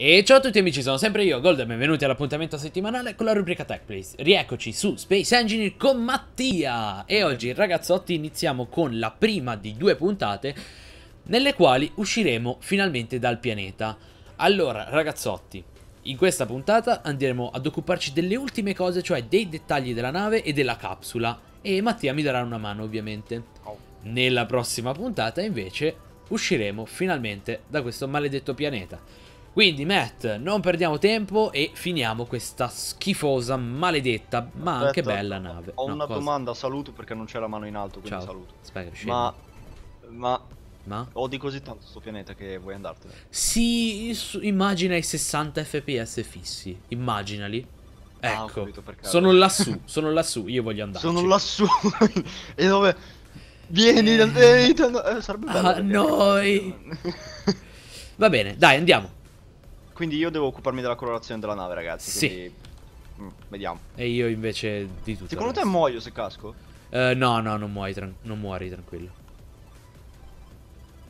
E ciao a tutti amici, sono sempre io, Gold, e benvenuti all'appuntamento settimanale con la rubrica Tech Place. Rieccoci su Space Engineer con Mattia! E oggi, ragazzotti, iniziamo con la prima di due puntate nelle quali usciremo finalmente dal pianeta. Allora, ragazzotti, in questa puntata andremo ad occuparci delle ultime cose, cioè dei dettagli della nave e della capsula. E Mattia mi darà una mano, ovviamente. Oh. Nella prossima puntata, invece, usciremo finalmente da questo maledetto pianeta. Quindi Matt, non perdiamo tempo e finiamo questa schifosa, maledetta, ma Aspetta, anche bella nave. Ho no, una cosa? domanda, saluto perché non c'è la mano in alto, quindi Ciao. saluto. Aspetta, ma, ma ma? Odi così tanto sto pianeta che vuoi andartene. Sì, immagina i 60 fps fissi. Immaginali. Ah, ecco, ah, sono lassù, sono lassù, io voglio andare. Sono lassù. e dove? Vieni, eh. vieni, eh, eh, sarebbe ah, bello. A noi. Va bene, dai, andiamo. Quindi io devo occuparmi della colorazione della nave, ragazzi. Sì. Quindi... Mm, vediamo. E io invece di tutto. Secondo te muoio se casco? Uh, no, no, non muori, non muori tranquillo.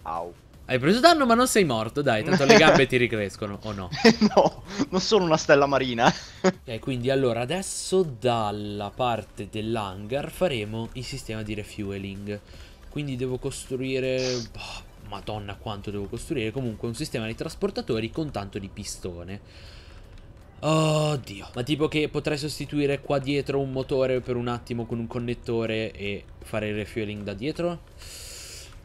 Au. Hai preso danno ma non sei morto, dai, tanto le gambe ti ricrescono, o no? no, non sono una stella marina. ok, quindi allora adesso dalla parte dell'hangar faremo il sistema di refueling. Quindi devo costruire madonna quanto devo costruire, comunque un sistema di trasportatori con tanto di pistone. Oddio, ma tipo che potrei sostituire qua dietro un motore per un attimo con un connettore e fare il refueling da dietro?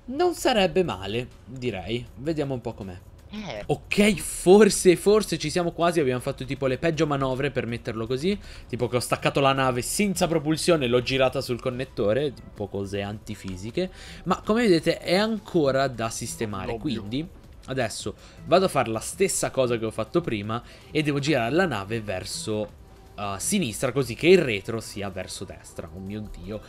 Non sarebbe male, direi. Vediamo un po' com'è. Eh. Ok, forse, forse ci siamo quasi. Abbiamo fatto tipo le peggio manovre per metterlo così. Tipo che ho staccato la nave senza propulsione, l'ho girata sul connettore. Tipo cose antifisiche. Ma come vedete è ancora da sistemare. Quindi adesso vado a fare la stessa cosa che ho fatto prima. E devo girare la nave verso uh, sinistra, così che il retro sia verso destra. Oh mio dio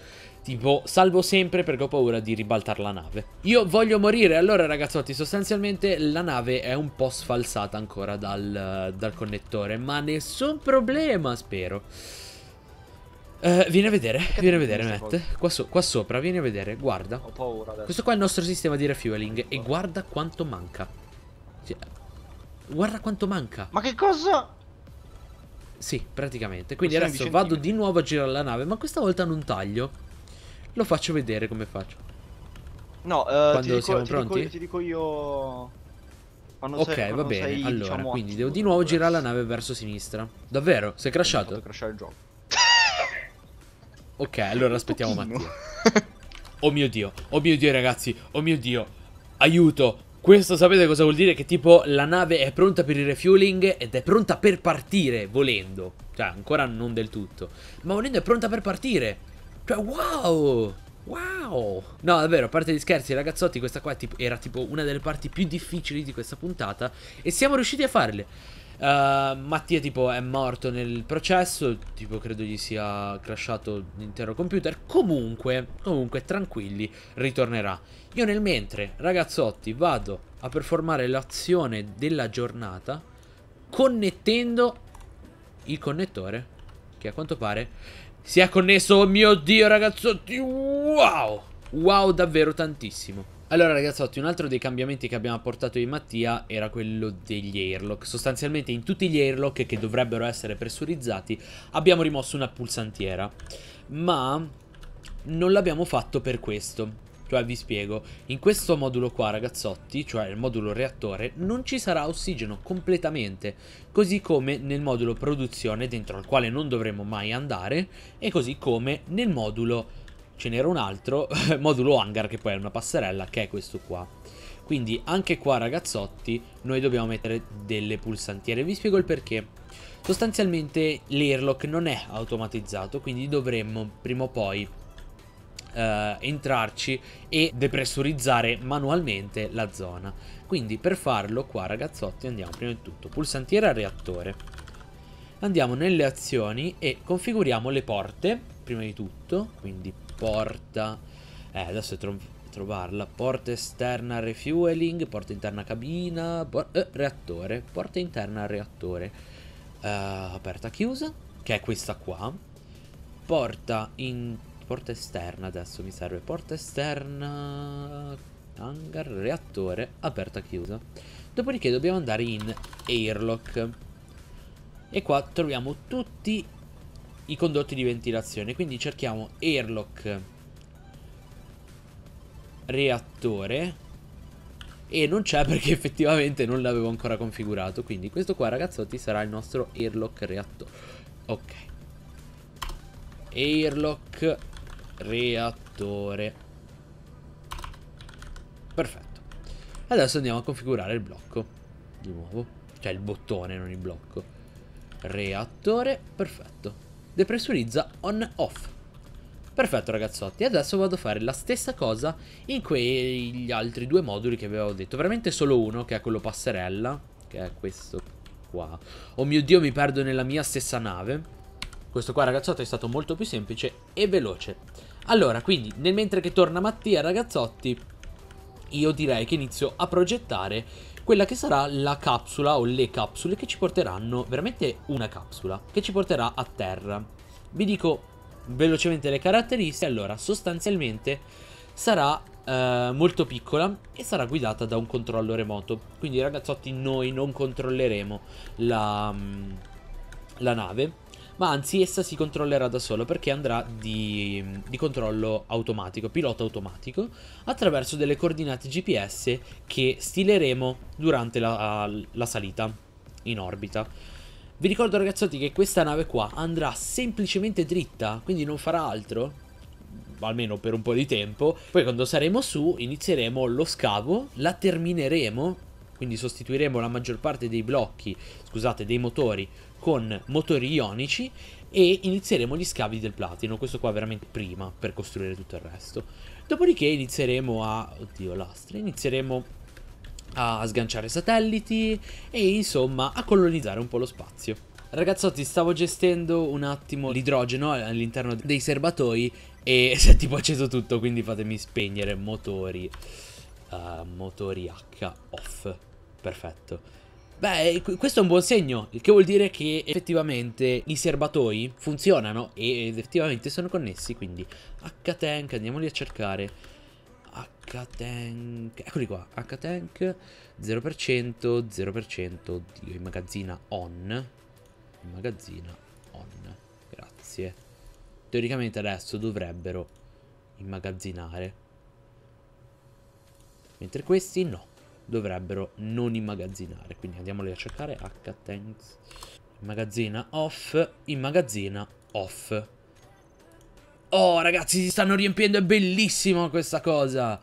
tipo salvo sempre perché ho paura di ribaltare la nave. Io voglio morire, allora ragazzotti, sostanzialmente la nave è un po' sfalsata ancora dal, dal connettore, ma nessun problema, spero. Uh, vieni a vedere, vieni a vedere Matt qua, so qua, sopra, vieni a vedere, guarda Ho paura adesso Questo qua è il nostro sistema di refueling E guarda quanto manca cioè, Guarda quanto manca Ma che cosa? Sì, praticamente Quindi adesso vado di nuovo a girare la nave Ma questa volta non taglio lo faccio vedere come faccio. No, uh, quando dico, siamo ti pronti? Dico, ti dico io... Quando ok, sei, va bene. Sei, allora, diciamo quindi devo di nuovo verso... girare la nave verso sinistra. Davvero? Sei crashato? crashare il gioco. ok, allora aspettiamo Mattia. oh mio Dio, oh mio Dio ragazzi, oh mio Dio. Aiuto, questo sapete cosa vuol dire? Che tipo la nave è pronta per il refueling ed è pronta per partire volendo. Cioè ancora non del tutto. Ma volendo è pronta per partire. Cioè, wow! Wow! No, davvero, a parte gli scherzi, ragazzotti, questa qua tipo, era tipo una delle parti più difficili di questa puntata e siamo riusciti a farle. Uh, Mattia tipo è morto nel processo, tipo credo gli sia crashato l'intero computer. Comunque, comunque tranquilli, ritornerà. Io nel mentre, ragazzotti, vado a performare l'azione della giornata connettendo il connettore che a quanto pare si è connesso, oh mio Dio ragazzotti, wow! Wow davvero tantissimo. Allora ragazzotti, un altro dei cambiamenti che abbiamo apportato di Mattia era quello degli airlock. Sostanzialmente in tutti gli airlock che dovrebbero essere pressurizzati abbiamo rimosso una pulsantiera. Ma non l'abbiamo fatto per questo. Cioè vi spiego, in questo modulo qua ragazzotti, cioè il modulo reattore, non ci sarà ossigeno completamente, così come nel modulo produzione dentro al quale non dovremo mai andare e così come nel modulo, ce n'era un altro, modulo hangar che poi è una passerella che è questo qua. Quindi anche qua ragazzotti noi dobbiamo mettere delle pulsantiere, vi spiego il perché. Sostanzialmente l'airlock non è automatizzato, quindi dovremmo prima o poi eh, entrarci e depressurizzare manualmente la zona. Quindi per farlo qua ragazzotti andiamo prima di tutto pulsantiera reattore. Andiamo nelle azioni e configuriamo le porte prima di tutto, quindi porta, eh, adesso tro trovarla, porta esterna refueling, porta interna cabina, eh, reattore, porta interna reattore, uh, aperta chiusa, che è questa qua, porta interna Porta esterna adesso mi serve. Porta esterna... Hangar, reattore, aperta, chiusa. Dopodiché dobbiamo andare in airlock. E qua troviamo tutti i condotti di ventilazione. Quindi cerchiamo airlock, reattore. E non c'è perché effettivamente non l'avevo ancora configurato. Quindi questo qua ragazzotti sarà il nostro airlock reattore. Ok. Airlock reattore. Perfetto. Adesso andiamo a configurare il blocco. Di nuovo. Cioè il bottone, non il blocco. Reattore, perfetto. Depressurizza on off. Perfetto ragazzotti, adesso vado a fare la stessa cosa in quegli altri due moduli che avevo detto. Veramente solo uno, che è quello passerella, che è questo qua. Oh mio Dio, mi perdo nella mia stessa nave. Questo qua ragazzotto è stato molto più semplice e veloce. Allora, quindi, nel mentre che torna Mattia ragazzotti, io direi che inizio a progettare quella che sarà la capsula o le capsule che ci porteranno, veramente una capsula, che ci porterà a terra. Vi dico velocemente le caratteristiche, allora sostanzialmente sarà eh, molto piccola e sarà guidata da un controllo remoto, quindi ragazzotti noi non controlleremo la, mm, la nave, ma anzi essa si controllerà da sola perché andrà di, di controllo automatico, pilota automatico, attraverso delle coordinate GPS che stileremo durante la, la salita in orbita. Vi ricordo ragazzotti che questa nave qua andrà semplicemente dritta, quindi non farà altro, almeno per un po' di tempo. Poi quando saremo su inizieremo lo scavo, la termineremo quindi sostituiremo la maggior parte dei blocchi, scusate, dei motori con motori ionici e inizieremo gli scavi del platino, questo qua veramente prima per costruire tutto il resto. Dopodiché inizieremo a... oddio lastre, inizieremo a sganciare satelliti e insomma a colonizzare un po' lo spazio. Ragazzotti, stavo gestendo un attimo l'idrogeno all'interno dei serbatoi e si è tipo acceso tutto, quindi fatemi spegnere motori. Eh, motori H off. Perfetto. Beh, questo è un buon segno, il che vuol dire che effettivamente i serbatoi funzionano e effettivamente sono connessi, quindi H-Tank, andiamoli a cercare. H-Tank, eccoli qua, H-Tank 0%, 0%, Dio, immagazzina on, immagazzina on, grazie. Teoricamente adesso dovrebbero immagazzinare mentre questi no, dovrebbero non immagazzinare, quindi andiamoli a cercare h tanks immagazzina off, immagazzina off. Oh ragazzi si stanno riempiendo, è bellissima questa cosa,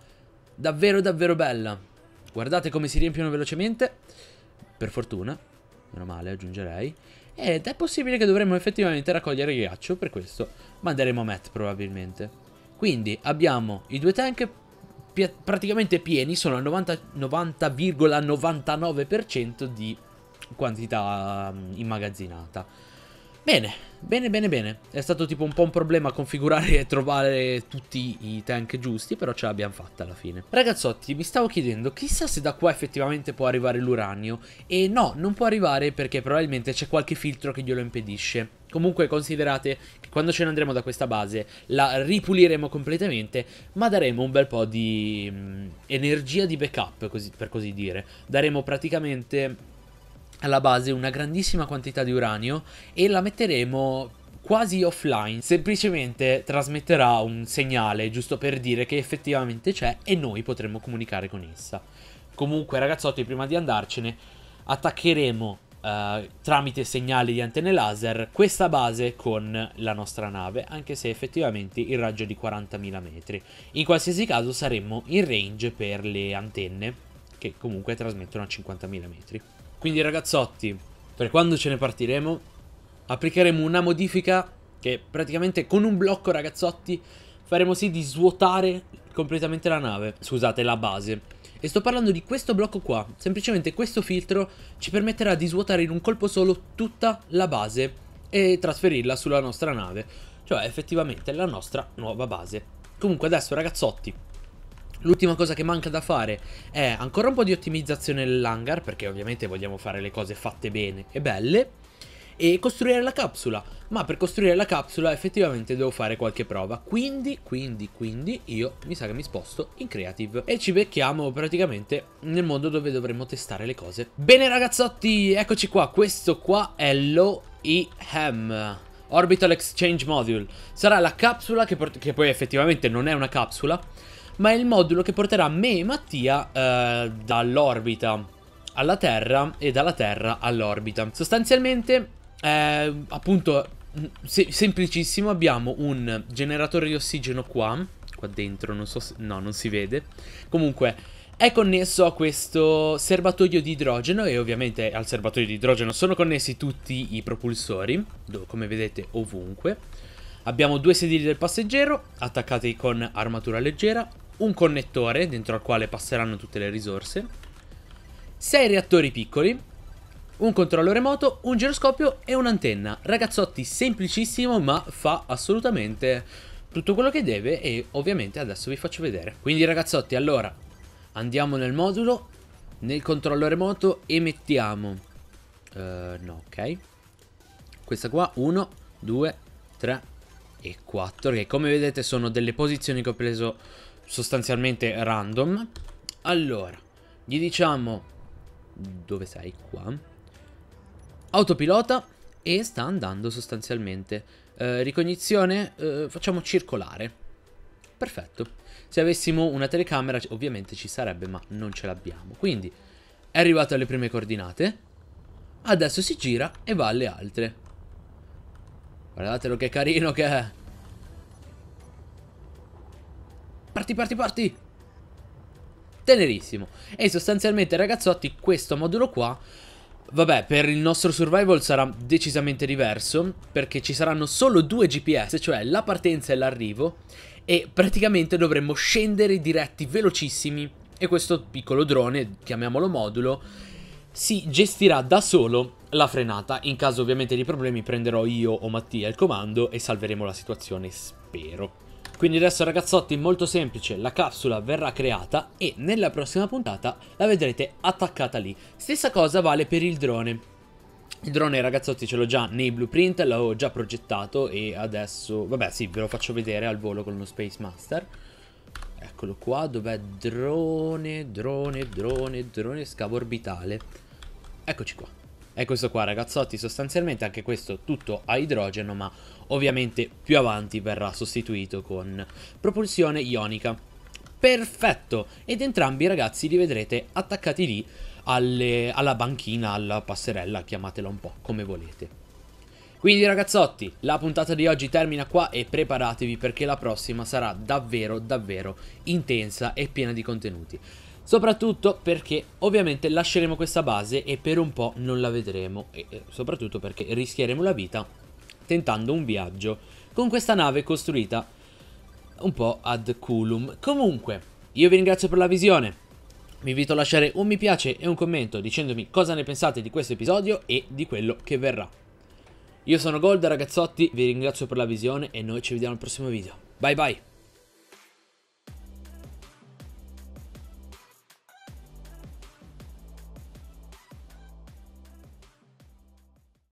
davvero davvero bella. Guardate come si riempiono velocemente, per fortuna, meno male aggiungerei. Ed è possibile che dovremmo effettivamente raccogliere ghiaccio, per questo manderemo Matt probabilmente. Quindi abbiamo i due tank pi praticamente pieni, sono al 90,99% di quantità um, immagazzinata. Bene, Bene, bene, bene. È stato tipo un po' un problema configurare e trovare tutti i tank giusti, però ce l'abbiamo fatta alla fine. Ragazzotti, mi stavo chiedendo, chissà se da qua effettivamente può arrivare l'uranio. E no, non può arrivare perché probabilmente c'è qualche filtro che glielo impedisce. Comunque considerate che quando ce ne andremo da questa base la ripuliremo completamente, ma daremo un bel po' di mm, energia di backup, così, per così dire. Daremo praticamente alla base una grandissima quantità di uranio e la metteremo quasi offline, semplicemente trasmetterà un segnale giusto per dire che effettivamente c'è e noi potremo comunicare con essa. Comunque ragazzotti, prima di andarcene, attaccheremo eh, tramite segnali di antenne laser questa base con la nostra nave, anche se effettivamente il raggio è di 40.000 metri. In qualsiasi caso saremmo in range per le antenne, che comunque trasmettono a 50.000 metri. Quindi ragazzotti, per quando ce ne partiremo, applicheremo una modifica che praticamente con un blocco ragazzotti faremo sì di svuotare completamente la nave, scusate la base. E sto parlando di questo blocco qua, semplicemente questo filtro ci permetterà di svuotare in un colpo solo tutta la base e trasferirla sulla nostra nave, cioè effettivamente la nostra nuova base. Comunque adesso ragazzotti, L'ultima cosa che manca da fare è ancora un po' di ottimizzazione dell'hangar, perché ovviamente vogliamo fare le cose fatte bene e belle, e costruire la capsula. Ma per costruire la capsula effettivamente devo fare qualche prova. Quindi, quindi, quindi io mi sa che mi sposto in creative. E ci becchiamo praticamente nel mondo dove dovremmo testare le cose. Bene ragazzotti, eccoci qua. Questo qua è l'OEM. Orbital Exchange Module. Sarà la capsula che, che poi effettivamente non è una capsula ma è il modulo che porterà me e Mattia eh, dall'orbita alla Terra e dalla Terra all'orbita. Sostanzialmente, eh, appunto, mm, se semplicissimo, abbiamo un generatore di ossigeno qua, qua dentro, non so se... no, non si vede. Comunque... È connesso a questo serbatoio di idrogeno e ovviamente al serbatoio di idrogeno sono connessi tutti i propulsori, come vedete ovunque. Abbiamo due sedili del passeggero, attaccati con armatura leggera, un connettore dentro al quale passeranno tutte le risorse, sei reattori piccoli, un controllo remoto, un giroscopio e un'antenna. Ragazzotti, semplicissimo ma fa assolutamente tutto quello che deve e ovviamente adesso vi faccio vedere. Quindi ragazzotti, allora, andiamo nel modulo, nel controllo remoto e mettiamo... Uh, no, ok. Questa qua, 1, 2, 3, e 4 che come vedete sono delle posizioni che ho preso sostanzialmente random allora gli diciamo dove sei qua autopilota e sta andando sostanzialmente eh, ricognizione eh, facciamo circolare perfetto se avessimo una telecamera ovviamente ci sarebbe ma non ce l'abbiamo quindi è arrivato alle prime coordinate adesso si gira e va alle altre Guardatelo che carino che è. Parti, parti, parti! Tenerissimo. E sostanzialmente, ragazzotti, questo modulo qua... Vabbè, per il nostro survival sarà decisamente diverso, perché ci saranno solo due GPS, cioè la partenza e l'arrivo, e praticamente dovremmo scendere diretti velocissimi, e questo piccolo drone, chiamiamolo modulo, si gestirà da solo la frenata. In caso ovviamente di problemi prenderò io o Mattia il comando e salveremo la situazione, spero. Quindi adesso ragazzotti, molto semplice, la capsula verrà creata e nella prossima puntata la vedrete attaccata lì. Stessa cosa vale per il drone. Il drone ragazzotti ce l'ho già nei blueprint, l'ho già progettato e adesso... Vabbè sì, ve lo faccio vedere al volo con lo Space Master. Eccolo qua, dov'è drone, drone, drone, drone, scavo orbitale. Eccoci qua. È questo qua ragazzotti, sostanzialmente anche questo tutto a idrogeno ma ovviamente più avanti verrà sostituito con propulsione ionica. Perfetto! Ed entrambi ragazzi li vedrete attaccati lì alle, alla banchina, alla passerella, chiamatela un po' come volete. Quindi ragazzotti, la puntata di oggi termina qua e preparatevi perché la prossima sarà davvero davvero intensa e piena di contenuti. Soprattutto perché ovviamente lasceremo questa base e per un po' non la vedremo e soprattutto perché rischieremo la vita tentando un viaggio con questa nave costruita un po' ad culum. Comunque, io vi ringrazio per la visione. Vi invito a lasciare un mi piace e un commento dicendomi cosa ne pensate di questo episodio e di quello che verrà. Io sono Gold ragazzotti, vi ringrazio per la visione e noi ci vediamo al prossimo video. Bye bye!